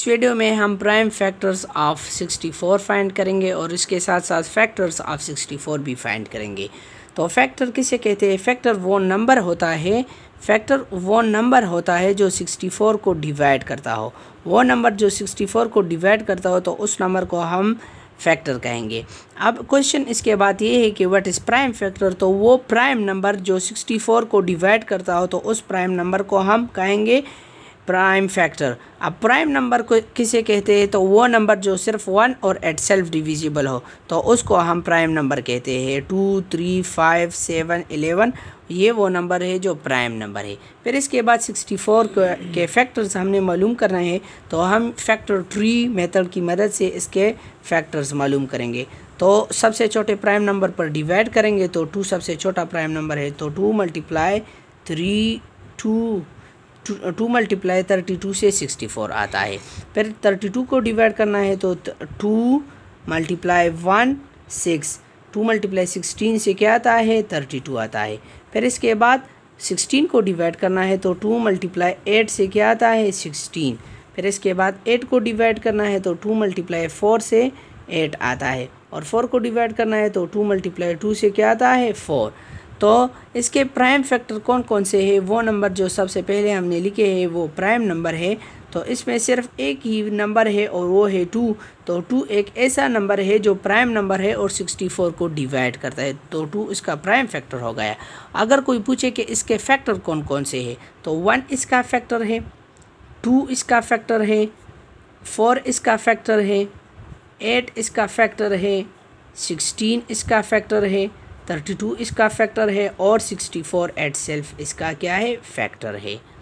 इस वीडियो में हम प्राइम फैक्टर्स ऑफ 64 फाइंड करेंगे और इसके साथ साथ फैक्टर्स ऑफ 64 भी फाइंड करेंगे तो फैक्टर किसे कहते हैं फैक्टर वो नंबर होता है फैक्टर वो नंबर होता है जो 64 को डिवाइड करता हो वो नंबर जो 64 को डिवाइड करता हो तो उस नंबर को हम फैक्टर कहेंगे अब क्वेश्चन इसके बाद ये है कि व्हाट इज़ प्राइम फैक्टर तो वो प्राइम नंबर जो 64 को डिवाइड करता हो तो उस प्राइम नंबर को हम कहेंगे प्राइम फैक्टर अब प्राइम नंबर को किसे कहते हैं तो वो नंबर जो सिर्फ वन और एट सेल्फ डिविजिबल हो तो उसको हम प्राइम नंबर कहते हैं two three five seven eleven ये वो नंबर है जो प्राइम नंबर है फिर इसके बाद सिक्सटी फोर के फैक्टर्स हमने मालूम करना है तो हम फैक्टर ट्री मेथड की मदद से इसके फैक्टर्स मालूम करेंगे तो सबसे छोटे प्राइम नंबर पर डिवाइड करेंगे तो टू सबसे छोटा प्राइम नंबर है तो two multiply three two two multiply thirty two से सिक्सटी फोर आता है फिर थर्टी टू को डिवाइड करना है तो two multiply one six two multiply sixteen से क्या आता है थर्टी टू आता है फिर इसके बाद सिक्सटीन को डिवाइड करना है तो टू मल्टीप्लाई एट से क्या आता है सिक्सटीन फिर इसके बाद एट को डिवाइड करना है तो टू मल्टीप्लाई फोर से एट आता है और फोर को डिवाइड करना है तो टू मल्टीप्लाई टू से क्या आता है फोर तो इसके प्राइम फैक्टर कौन कौन से हैं वो नंबर जो सबसे पहले हमने लिखे हैं वो प्राइम नंबर है तो इसमें सिर्फ एक ही नंबर है और वो है टू तो टू एक ऐसा नंबर है जो प्राइम नंबर है और सिक्सटी फोर को डिवाइड करता है तो टू इसका प्राइम फैक्टर हो गया अगर कोई पूछे कि इसके फैक्टर कौन कौन से तो है तो वन इसका फैक्टर है टू इसका फैक्टर है फोर इसका फैक्टर है एट इसका फैक्टर है सिक्सटीन इसका फैक्टर है थर्टी टू इसका फैक्टर है और सिक्सटी फोर एट सेल्फ इसका क्या है फैक्टर है